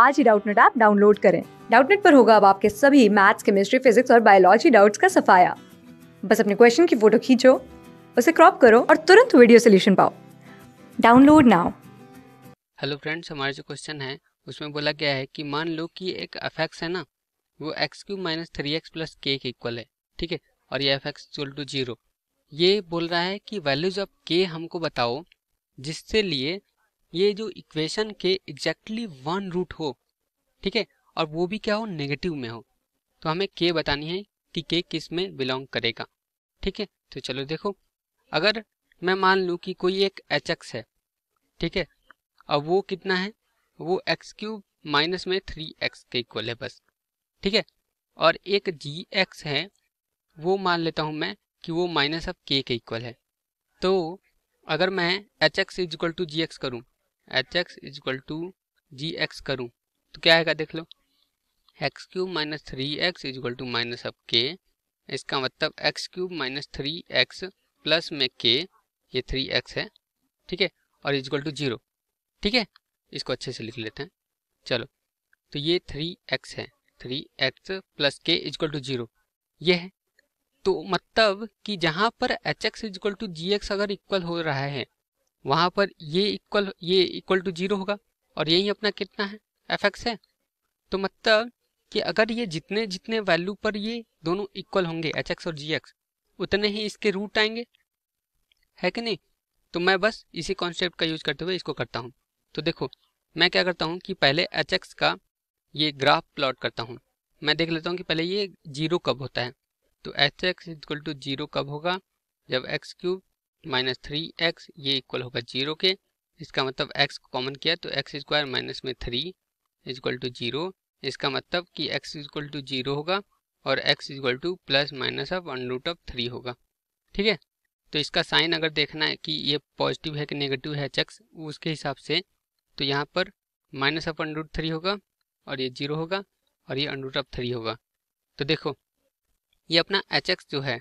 आज ही Doubtnut app download करें डाउटनेट पर होगा अब आपके सभी मैथ्स केमिस्ट्री फिजिक्स और बायोलॉजी डाउट्स का सफाया बस अपने क्वेश्चन की फोटो खींचो उसे क्रॉप करो और तुरंत वीडियो सोल्यूशन पाओ डाउनलोड नाउ हेलो फ्रेंड्स हमारे जो क्वेश्चन है उसमें बोला गया है कि मान लो कि एक एफ एक्स है ना वो x cube minus three x plus k के इक्वल है ठीक है और ये f x equal to zero ये बोल रहा है कि वैल्यूज ऑफ के हमको बताओ जिससे लिए ये जो इक्वेशन के एग्जैक्टली वन रूट हो ठीक है और वो भी क्या हो नेगेटिव में हो तो हमें के बतानी है कि के किस में बिलोंग करेगा ठीक है तो चलो देखो अगर मैं मान लूँ कि कोई एक एच एक्स है ठीक है और वो कितना है वो एक्स क्यूब माइनस में थ्री एक्स के इक्वल है बस ठीक है और एक जी एक्स है वो मान लेता हूँ मैं कि वो माइनस ऑफ के के इक्वल है तो अगर मैं h x is equal to g x करूँ h x is equal to g x करूँ तो क्या आएगा देख लो x cube minus three x is equal to minus अब के इसका मतलब x cube minus three x plus में के ये थ्री एक्स है ठीक है और इज इक्वल टू जीरो ठीक है इसको अच्छे से लिख लेते हैं चलो तो ये थ्री एक्स है three x plus k is equal to zero ये है तो मतलब कि जहाँ पर h x is equal to g x अगर इक्वल हो रहा है वहाँ पर ये इक्वल ये इक्वल टू जीरो होगा और यही अपना कितना है एफ एक्स है तो मतलब कि अगर ये जितने जितने वैल्यू पर ये दोनों इक्वल होंगे एच एक्स और जी एक्स उतने ही इसके रूट आएंगे है कि नहीं तो मैं बस इसी कॉन्सेप्ट का यूज करते हुए इसको करता हूँ तो देखो मैं क्या करता हूँ कि पहले एच एक्स का ये ग्राफ प्लॉट करता हूँ मैं देख लेता हूँ कि पहले ये जीरो कब होता है तो h x equal to zero कब होगा जब x cube minus three x ये इक्वल होगा जीरो के इसका मतलब एक्स को कॉमन किया तो एक्स स्क्वायर माइनस में थ्री इजक्वल टू जीरो इसका मतलब कि एक्स इजक्ल टू जीरो होगा और x is equal to plus minus of one root of three होगा ठीक है तो इसका साइन अगर देखना है कि ये पॉजिटिव है कि नेगेटिव है चक्स उसके हिसाब से तो यहाँ पर माइनस ऑफ रूट थ्री होगा और ये जीरो होगा और ये रूट ऑफ थ्री होगा तो देखो ये अपना एच एक्स जो है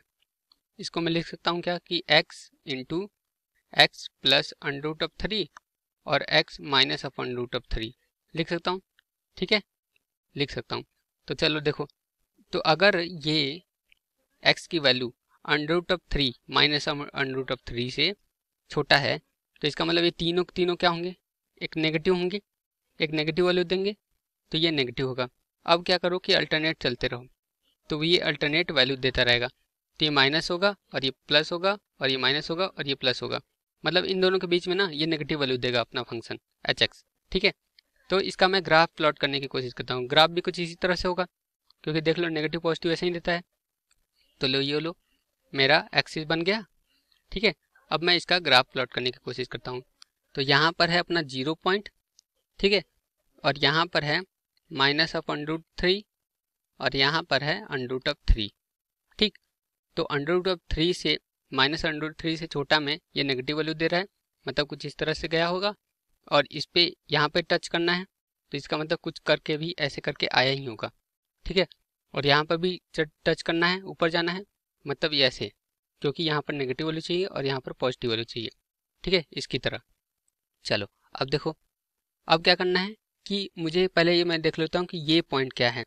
इसको मैं लिख सकता हूँ क्या कि x into x plus under root of three और x minus of under root of three लिख सकता हूँ ठीक है लिख सकता हूँ तो चलो देखो तो अगर ये x की value under root of three minus under root of three से छोटा है तो इसका मतलब ये तीनों तीनों क्या होंगे एक नेगेटिव होंगे एक नेगेटिव वैल्यू देंगे तो ये नेगेटिव होगा अब क्या करो कि अल्टरनेट चलते रहो तो ये अल्टरनेट वैल्यू देता रहेगा तो ये माइनस होगा और ये प्लस होगा और ये माइनस होगा और ये प्लस होगा मतलब इन दोनों के बीच में ना ये नेगेटिव वैल्यू देगा अपना फंक्शन एच एक्स ठीक है तो इसका मैं ग्राफ प्लॉट करने की कोशिश करता हूँ ग्राफ भी कुछ इसी तरह से होगा क्योंकि देख लो नेगेटिव पॉजिटिव ऐसे ही रहता है तो लो ये लो मेरा एक्सिस बन गया ठीक है अब मैं इसका ग्राफ प्लॉट करने की कोशिश करता हूँ तो यहाँ पर है अपना जीरो पॉइंट ठीक है और यहाँ पर है माइनस ऑफ अंडरूट थ्री और यहाँ पर है अंडरूट ऑफ थ्री ठीक तो अंडर रूट ऑफ थ्री से माइनस अंडर रूट थ्री से छोटा में ये नेगेटिव वैल्यू दे रहा है मतलब कुछ इस तरह से गया होगा और इस पर यहाँ पर टच करना है तो इसका मतलब कुछ करके भी ऐसे करके आया ही होगा ठीक है और यहाँ पर भी टच करना है ऊपर जाना है मतलब ये ऐसे क्योंकि यहाँ पर नेगेटिव वैल्यू चाहिए और यहाँ पर पॉजिटिव वैल्यू चाहिए ठीक है इसकी तरह चलो अब देखो अब क्या करना है कि मुझे पहले ये मैं देख लेता हूँ कि ये पॉइंट क्या है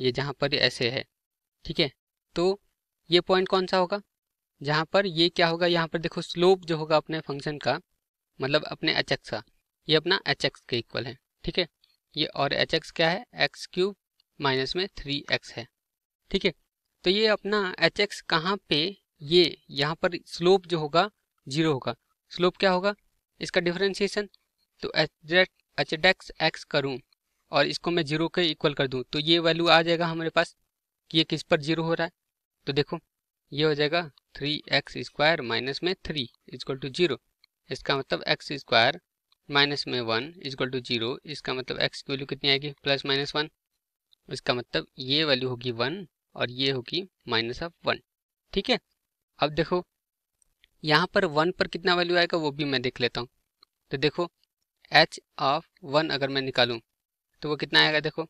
ये जहाँ पर ऐसे है ठीक है तो ये पॉइंट कौन सा होगा जहाँ पर ये क्या होगा यहाँ पर देखो स्लोप जो होगा अपने फंक्शन का मतलब अपने एच एक्स का ये अपना एच एक्स के इक्वल है ठीक है ये और एच एक्स क्या है एक्स क्यूब माइनस में थ्री एक्स है ठीक है तो ये अपना एच एक्स कहाँ पे ये यहाँ पर स्लोप जो होगा जीरो होगा स्लोप क्या होगा इसका डिफ्रेंसिएशन तो एच डेक्स एक्स करूँ और इसको मैं जीरो के इक्वल कर दूँ तो ये वैल्यू आ जाएगा हमारे पास कि ये किस पर जीरो हो रहा है तो देखो ये हो जाएगा थ्री एक्स स्क्वायर माइनस में थ्री इजक्ल टू जीरो इसका मतलब एक्स स्क्वायर माइनस में वन इजक्ल टू जीरो इसका मतलब एक्स की वैल्यू कितनी आएगी प्लस माइनस वन इसका मतलब ये वैल्यू होगी वन और ये होगी माइनस ऑफ वन ठीक है अब देखो यहाँ पर वन पर कितना वैल्यू आएगा वो भी मैं देख लेता हूँ तो देखो एच ऑफ वन अगर मैं निकालूँ तो वो कितना आएगा देखो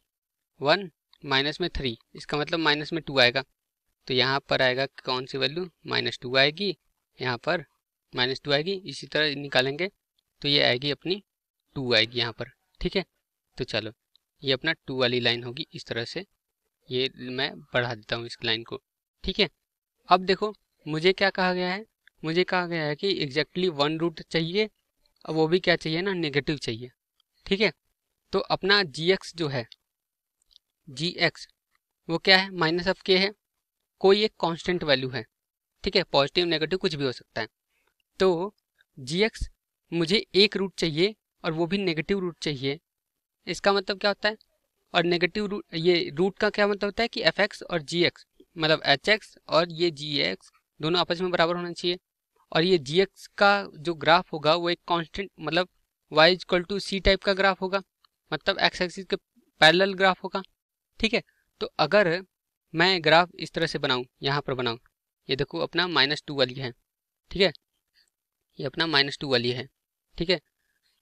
वन माइनस में थ्री इसका मतलब माइनस में टू आएगा तो यहाँ पर आएगा कौन सी वैल्यू माइनस टू आएगी यहाँ पर माइनस टू आएगी इसी तरह निकालेंगे तो ये आएगी अपनी टू आएगी यहाँ पर ठीक है तो चलो ये अपना टू वाली लाइन होगी इस तरह से ये मैं बढ़ा देता हूँ इस लाइन को ठीक है अब देखो मुझे क्या कहा गया है मुझे कहा गया है कि एग्जैक्टली वन रूट चाहिए और वो भी क्या चाहिए ना नेगेटिव चाहिए ठीक है तो अपना जी एक्स जो है जी एक्स वो क्या है माइनस ऑफ के है कोई एक कांस्टेंट वैल्यू है ठीक है पॉजिटिव नेगेटिव कुछ भी हो सकता है तो जी एक्स मुझे एक रूट चाहिए और वो भी नेगेटिव रूट चाहिए इसका मतलब क्या होता है और नेगेटिव रूट ये रूट का क्या मतलब होता है कि एफ एक्स और जी एक्स मतलब एच एक्स और ये जी एक्स दोनों आपस में बराबर होना चाहिए और ये जी एक्स का जो ग्राफ होगा वो एक कॉन्स्टेंट मतलब y is equal to c type का ग्राफ होगा मतलब एक्स एक्सिस के पैरेलल ग्राफ होगा ठीक है तो अगर मैं ग्राफ इस तरह से बनाऊँ यहाँ पर बनाऊँ ये देखो अपना माइनस टू वाली है ठीक है ये अपना माइनस टू वाली है ठीक है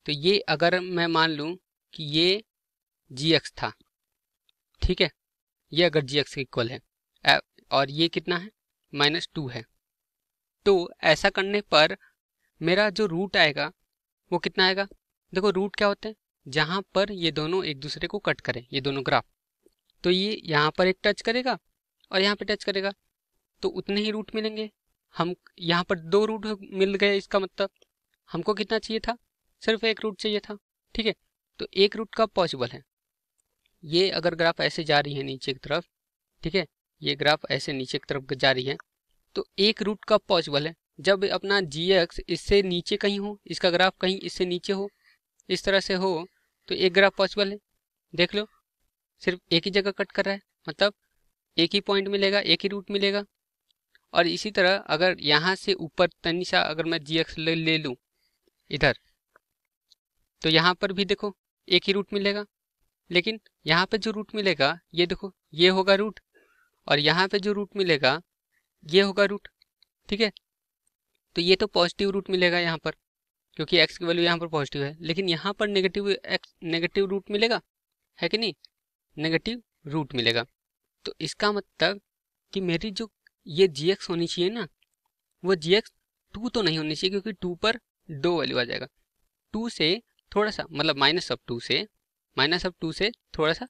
तो ये अगर मैं मान लूँ कि ये जी एक्स था ठीक है ये अगर जी एक्स इक्वल है और ये कितना है माइनस टू है तो ऐसा करने पर मेरा जो रूट आएगा वो कितना आएगा देखो रूट क्या होते हैं जहाँ पर ये दोनों एक दूसरे को कट करें ये दोनों ग्राफ तो ये यहाँ पर एक टच करेगा और यहाँ पे टच करेगा तो उतने ही रूट मिलेंगे हम यहाँ पर दो रूट मिल गए इसका मतलब हमको कितना चाहिए था सिर्फ एक रूट चाहिए था ठीक है तो एक रूट का पॉसिबल है ये अगर ग्राफ ऐसे जा रही है नीचे की तरफ ठीक है ये ग्राफ ऐसे नीचे की तरफ जा रही है तो एक रूट का पॉसिबल है जब अपना जी एक्स इससे नीचे कहीं हो इसका ग्राफ कहीं इससे नीचे हो इस तरह से हो तो एक ग्राफ पॉसिबल है देख लो सिर्फ एक ही जगह कट कर रहा है मतलब एक ही पॉइंट मिलेगा एक ही रूट मिलेगा और इसी तरह अगर यहाँ से ऊपर तनिशा अगर मैं जी एक्स ले, ले लूँ इधर तो यहाँ पर भी देखो एक ही रूट मिलेगा लेकिन यहाँ पे जो रूट मिलेगा ये देखो ये होगा रूट और यहाँ पे जो रूट मिलेगा ये होगा रूट ठीक है तो ये तो पॉजिटिव रूट मिलेगा यहाँ पर क्योंकि एक्स की वैल्यू यहाँ पर पॉजिटिव है लेकिन यहाँ पर नेगेटिव एक्स नेगेटिव रूट मिलेगा है कि नहीं नेगेटिव रूट मिलेगा तो इसका मतलब कि मेरी जो ये जी एक्स होनी चाहिए ना वो जी एक्स टू तो नहीं होनी चाहिए क्योंकि टू पर दो वैल्यू आ जाएगा टू से थोड़ा सा मतलब माइनस ऑफ टू से माइनस ऑफ टू से थोड़ा सा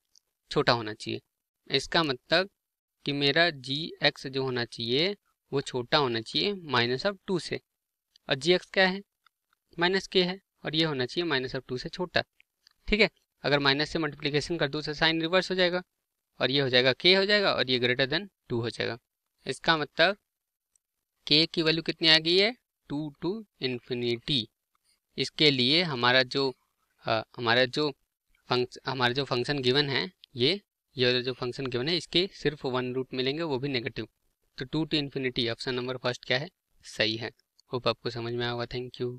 छोटा होना चाहिए इसका मतलब कि मेरा जी एक्स जो होना चाहिए वो छोटा होना चाहिए माइनस ऑफ टू से और जी एक्स क्या है माइनस के है और ये होना चाहिए माइनस ऑफ टू से छोटा ठीक है अगर माइनस से मल्टीप्लीकेशन कर दूँ तो साइन रिवर्स हो जाएगा और ये हो जाएगा के हो जाएगा और ये ग्रेटर देन टू हो जाएगा इसका मतलब के की वैल्यू कितनी आ गई है टू टू इन्फिनिटी इसके लिए हमारा जो आ, हमारा जो फंक्शन हमारा जो फंक्शन गिवन है ये ये जो फंक्शन गिवन है इसके सिर्फ वन रूट मिलेंगे वो भी नेगेटिव तो to to infinity option number first क्या है सही है होप आपको समझ में आया होगा थैंक यू